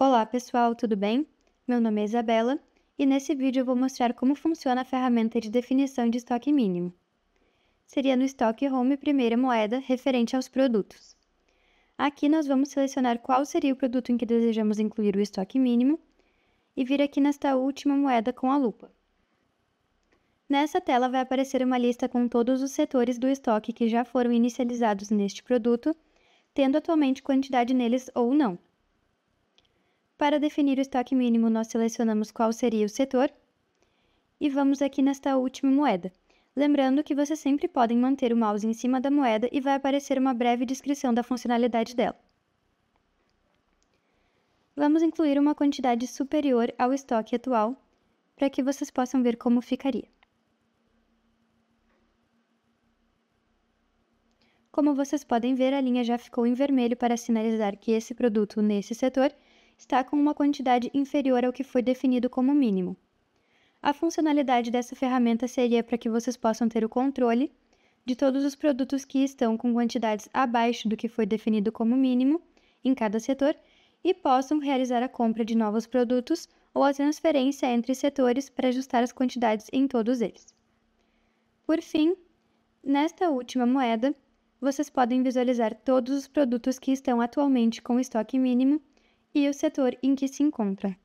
Olá pessoal, tudo bem? Meu nome é Isabela e nesse vídeo eu vou mostrar como funciona a ferramenta de definição de estoque mínimo. Seria no estoque home primeira moeda referente aos produtos. Aqui nós vamos selecionar qual seria o produto em que desejamos incluir o estoque mínimo e vir aqui nesta última moeda com a lupa. Nessa tela vai aparecer uma lista com todos os setores do estoque que já foram inicializados neste produto, tendo atualmente quantidade neles ou não. Para definir o estoque mínimo, nós selecionamos qual seria o setor e vamos aqui nesta última moeda. Lembrando que vocês sempre podem manter o mouse em cima da moeda e vai aparecer uma breve descrição da funcionalidade dela. Vamos incluir uma quantidade superior ao estoque atual para que vocês possam ver como ficaria. Como vocês podem ver, a linha já ficou em vermelho para sinalizar que esse produto nesse setor está com uma quantidade inferior ao que foi definido como mínimo. A funcionalidade dessa ferramenta seria para que vocês possam ter o controle de todos os produtos que estão com quantidades abaixo do que foi definido como mínimo em cada setor e possam realizar a compra de novos produtos ou a transferência entre setores para ajustar as quantidades em todos eles. Por fim, nesta última moeda, vocês podem visualizar todos os produtos que estão atualmente com estoque mínimo e o setor em que se encontra.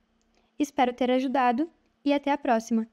Espero ter ajudado e até a próxima!